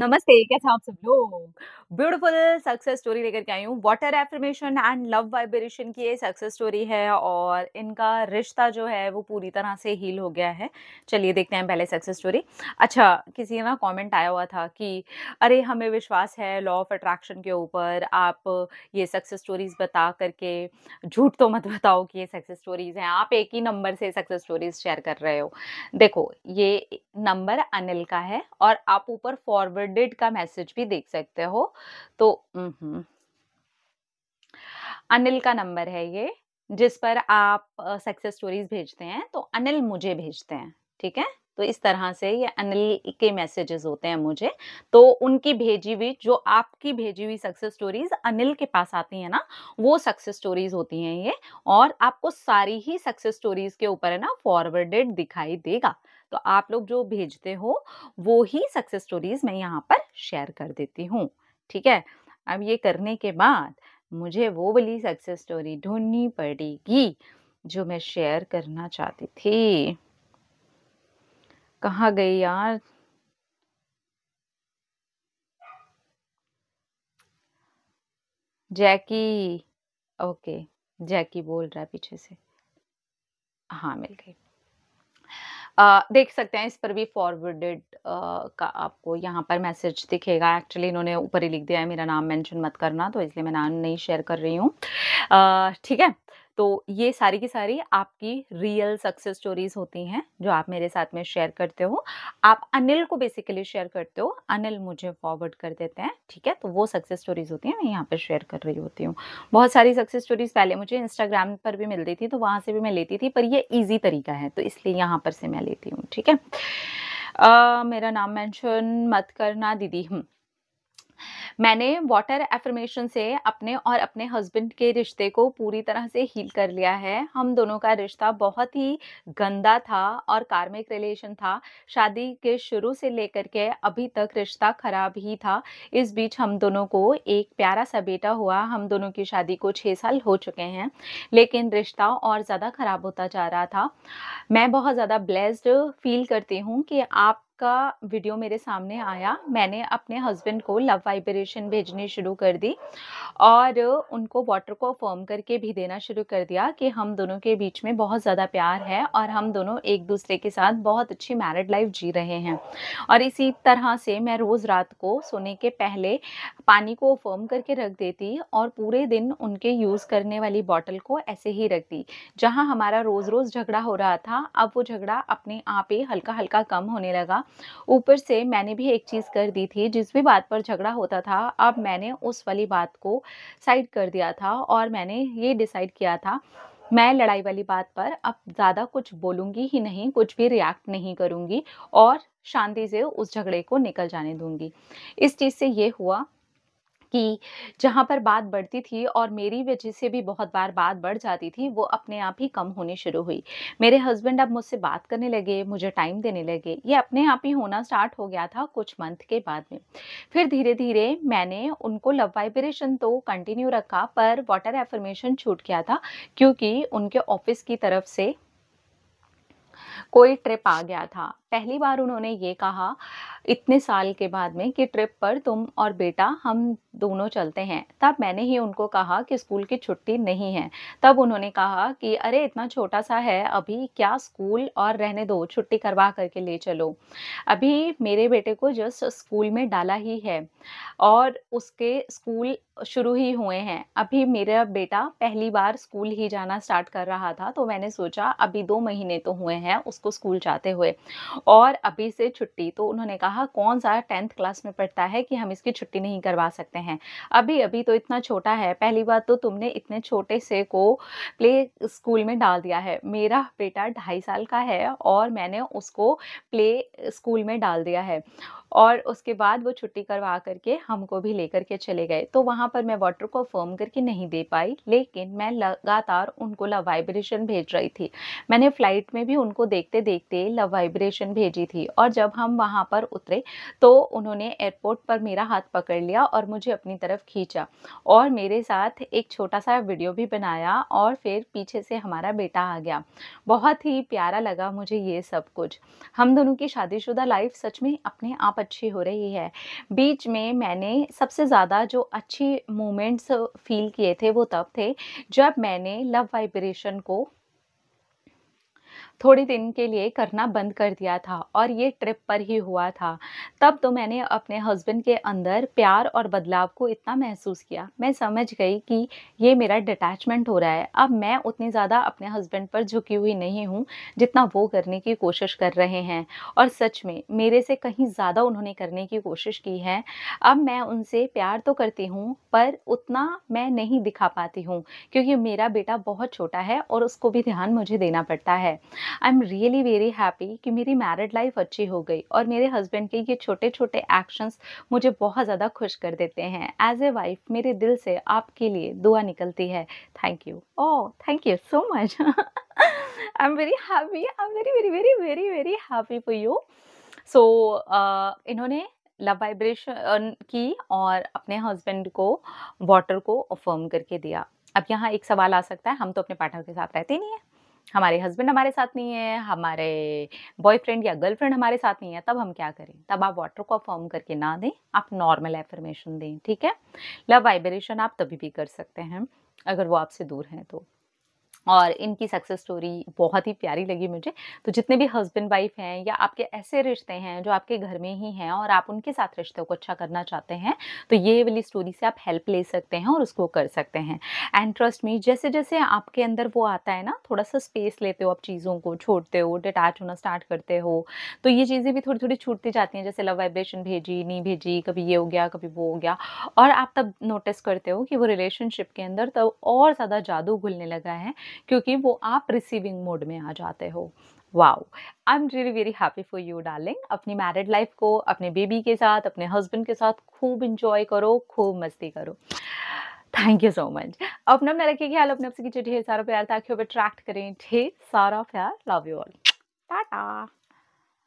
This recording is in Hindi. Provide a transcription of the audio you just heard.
नमस्ते कैसे आप सब लोग ब्यूटीफुल सक्सेस स्टोरी लेकर के आई हूँ water affirmation and love vibration की ये सक्सेस स्टोरी है और इनका रिश्ता जो है वो पूरी तरह से हील हो गया है चलिए देखते हैं पहले सक्सेस स्टोरी अच्छा किसी ना कमेंट आया हुआ था कि अरे हमें विश्वास है लॉ ऑफ अट्रैक्शन के ऊपर आप ये सक्सेस स्टोरीज बता करके झूठ तो मत बताओ कि ये सक्सेस स्टोरीज हैं आप एक ही नंबर से सक्सेस स्टोरीज शेयर कर रहे हो देखो ये नंबर अनिल का है और आप ऊपर फॉरवर्ड डिड का मैसेज भी देख सकते हो तो अनिल का नंबर है ये जिस पर आप सक्सेस स्टोरीज भेजते हैं तो अनिल मुझे भेजते हैं ठीक है तो इस तरह से ये अनिल के मैसेजेस होते हैं मुझे तो उनकी भेजी हुई जो आपकी भेजी हुई सक्सेस स्टोरीज अनिल के पास आती है ना वो सक्सेस स्टोरीज होती हैं ये और आपको सारी ही सक्सेस स्टोरीज के ऊपर है ना फॉरवर्डेड दिखाई देगा तो आप लोग जो भेजते हो वो ही सक्सेस स्टोरीज मैं यहाँ पर शेयर कर देती हूँ ठीक है अब ये करने के बाद मुझे वो वाली सक्सेस स्टोरी ढूंढनी पड़ेगी जो मैं शेयर करना चाहती थी कहाँ गई यार जैकी ओके जैकी बोल रहा है पीछे से हाँ मिल गई आ, देख सकते हैं इस पर भी फॉरवर्डेड का आपको यहाँ पर मैसेज दिखेगा एक्चुअली इन्होंने ऊपर ही लिख दिया है मेरा नाम मेंशन मत करना तो इसलिए मैं नाम नहीं शेयर कर रही हूँ ठीक है तो ये सारी की सारी आपकी रियल सक्सेस स्टोरीज होती हैं जो आप मेरे साथ में शेयर करते हो आप अनिल को बेसिकली शेयर करते हो अनिल मुझे फॉरवर्ड कर देते हैं ठीक है तो वो सक्सेस स्टोरीज होती हैं मैं यहाँ पर शेयर कर रही होती हूँ बहुत सारी सक्सेस स्टोरीज पहले मुझे इंस्टाग्राम पर भी मिलती थी तो वहाँ से भी मैं लेती थी पर यह ईजी तरीका है तो इसलिए यहाँ पर से मैं लेती हूँ ठीक है Uh, मेरा नाम मेंशन मत करना दीदी हूँ हम्म, मैंने वाटर एफर्मेशन से अपने और अपने हस्बैंड के रिश्ते को पूरी तरह से हील कर लिया है हम दोनों का रिश्ता बहुत ही गंदा था और कार्मिक रिलेशन था शादी के शुरू से लेकर के अभी तक रिश्ता खराब ही था इस बीच हम दोनों को एक प्यारा सा बेटा हुआ हम दोनों की शादी को छः साल हो चुके हैं लेकिन रिश्ता और ज़्यादा ख़राब होता जा रहा था मैं बहुत ज़्यादा ब्लेस्ड फील करती हूँ कि आप का वीडियो मेरे सामने आया मैंने अपने हस्बैंड को लव वाइब्रेशन भेजनी शुरू कर दी और उनको वाटर को फॉर्म करके भी देना शुरू कर दिया कि हम दोनों के बीच में बहुत ज़्यादा प्यार है और हम दोनों एक दूसरे के साथ बहुत अच्छी मैरिड लाइफ जी रहे हैं और इसी तरह से मैं रोज़ रात को सोने के पहले पानी को फॉर्म करके रख देती और पूरे दिन उनके यूज़ करने वाली बॉटल को ऐसे ही रख दी जहाँ हमारा रोज़ रोज़ झगड़ा हो रहा था अब वो झगड़ा अपने आप ही हल्का हल्का कम होने लगा ऊपर से मैंने भी एक चीज़ कर दी थी जिस भी बात पर झगड़ा होता था अब मैंने उस वाली बात को साइड कर दिया था और मैंने ये डिसाइड किया था मैं लड़ाई वाली बात पर अब ज़्यादा कुछ बोलूँगी ही नहीं कुछ भी रिएक्ट नहीं करूँगी और शांति से उस झगड़े को निकल जाने दूँगी इस चीज़ से ये हुआ कि जहाँ पर बात बढ़ती थी और मेरी वजह से भी बहुत बार बात बढ़ जाती थी वो अपने आप ही कम होनी शुरू हुई मेरे हस्बैंड अब मुझसे बात करने लगे मुझे टाइम देने लगे ये अपने आप ही होना स्टार्ट हो गया था कुछ मंथ के बाद में फिर धीरे धीरे मैंने उनको लव वाइब्रेशन तो कंटिन्यू रखा पर वाटर एफर्मेशन छूट गया था क्योंकि उनके ऑफिस की तरफ से कोई ट्रिप आ गया था पहली बार उन्होंने ये कहा इतने साल के बाद में कि ट्रिप पर तुम और बेटा हम दोनों चलते हैं तब मैंने ही उनको कहा कि स्कूल की छुट्टी नहीं है तब उन्होंने कहा कि अरे इतना छोटा सा है अभी क्या स्कूल और रहने दो छुट्टी करवा करके ले चलो अभी मेरे बेटे को जस्ट स्कूल में डाला ही है और उसके स्कूल शुरू ही हुए हैं अभी मेरा बेटा पहली बार स्कूल ही जाना स्टार्ट कर रहा था तो मैंने सोचा अभी दो महीने तो हुए हैं उसको स्कूल जाते हुए और अभी से छुट्टी तो उन्होंने कहा कौन सा टेंथ क्लास में पढ़ता है कि हम इसकी छुट्टी नहीं करवा सकते हैं अभी अभी तो इतना छोटा है पहली बार तो तुमने इतने छोटे से को प्ले स्कूल में डाल दिया है मेरा बेटा ढाई साल का है और मैंने उसको प्ले स्कूल में डाल दिया है और उसके बाद वो छुट्टी करवा करके हमको भी लेकर के चले गए तो वहाँ पर मैं वाटर को फर्म करके नहीं दे पाई लेकिन मैं लगातार उनको लव वाइब्रेशन भेज रही थी मैंने फ़्लाइट में भी उनको देखते देखते लव वाइब्रेशन भेजी थी और जब हम वहाँ पर उतरे तो उन्होंने एयरपोर्ट पर मेरा हाथ पकड़ लिया और मुझे अपनी तरफ खींचा और मेरे साथ एक छोटा सा वीडियो भी बनाया और फिर पीछे से हमारा बेटा आ गया बहुत ही प्यारा लगा मुझे ये सब कुछ हम दोनों की शादीशुदा लाइफ सच में अपने आप आप अच्छी हो रही है बीच में मैंने सबसे ज़्यादा जो अच्छी मोमेंट्स फील किए थे वो तब थे जब मैंने लव वाइब्रेशन को थोड़ी दिन के लिए करना बंद कर दिया था और ये ट्रिप पर ही हुआ था तब तो मैंने अपने हस्बैंड के अंदर प्यार और बदलाव को इतना महसूस किया मैं समझ गई कि ये मेरा डिटैचमेंट हो रहा है अब मैं उतनी ज़्यादा अपने हस्बैंड पर झुकी हुई नहीं हूँ जितना वो करने की कोशिश कर रहे हैं और सच में मेरे से कहीं ज़्यादा उन्होंने करने की कोशिश की है अब मैं उनसे प्यार तो करती हूँ पर उतना मैं नहीं दिखा पाती हूँ क्योंकि मेरा बेटा बहुत छोटा है और उसको भी ध्यान मुझे देना पड़ता है I am really very happy कि मेरी मैरिड लाइफ अच्छी हो गई और मेरे हस्बैंड के ये छोटे छोटे एक्शंस मुझे बहुत ज़्यादा खुश कर देते हैं एज ए वाइफ मेरे दिल से आपके लिए दुआ निकलती है thank you oh thank you so much I am very happy I am very very very very very happy for you so इन्होंने लव वाइब्रेशन की और अपने हस्बैंड को वाटर को अफर्म करके दिया अब यहाँ एक सवाल आ सकता है हम तो अपने पार्टनर के साथ रहते नहीं है हमारे हस्बैंड हमारे साथ नहीं है हमारे बॉयफ्रेंड या गर्लफ्रेंड हमारे साथ नहीं है तब हम क्या करें तब आप वाटर को अफॉर्म करके ना दें आप नॉर्मल एफर्मेशन दें ठीक है लव वाइब्रेशन आप तभी भी कर सकते हैं अगर वो आपसे दूर हैं तो और इनकी सक्सेस स्टोरी बहुत ही प्यारी लगी मुझे तो जितने भी हस्बैंड वाइफ हैं या आपके ऐसे रिश्ते हैं जो आपके घर में ही हैं और आप उनके साथ रिश्ते को अच्छा करना चाहते हैं तो ये वाली स्टोरी से आप हेल्प ले सकते हैं और उसको कर सकते हैं एंड ट्रस्ट मी जैसे जैसे आपके अंदर वो आता है ना थोड़ा सा स्पेस लेते हो आप चीज़ों को छोड़ते हो डिटैच होना स्टार्ट करते हो तो ये चीज़ें भी थोड़ी थोड़ी छूटती जाती हैं जैसे लव वाइब्रेशन भेजी नहीं भेजी कभी ये हो गया कभी वो हो गया और आप तब नोटिस करते हो कि वो रिलेशनशिप के अंदर तब तो और ज़्यादा जादू घुलने लगा है क्योंकि वो आप रिसीविंग मोड में आ जाते हो wow I am really very happy for you darling अपनी मैरिड लाइफ को अपने बेबी के साथ अपने हस्बैंड के साथ खूब इंजॉय करो खूब मस्ती करो थैंक यू सो मच अपना अपना रखिए ख्याल अपने आपसे कीजिए ढेर सारा प्यार ताकि आप अट्रैक्ट करें ढेर सारा प्यार लव यू ऑल टाटा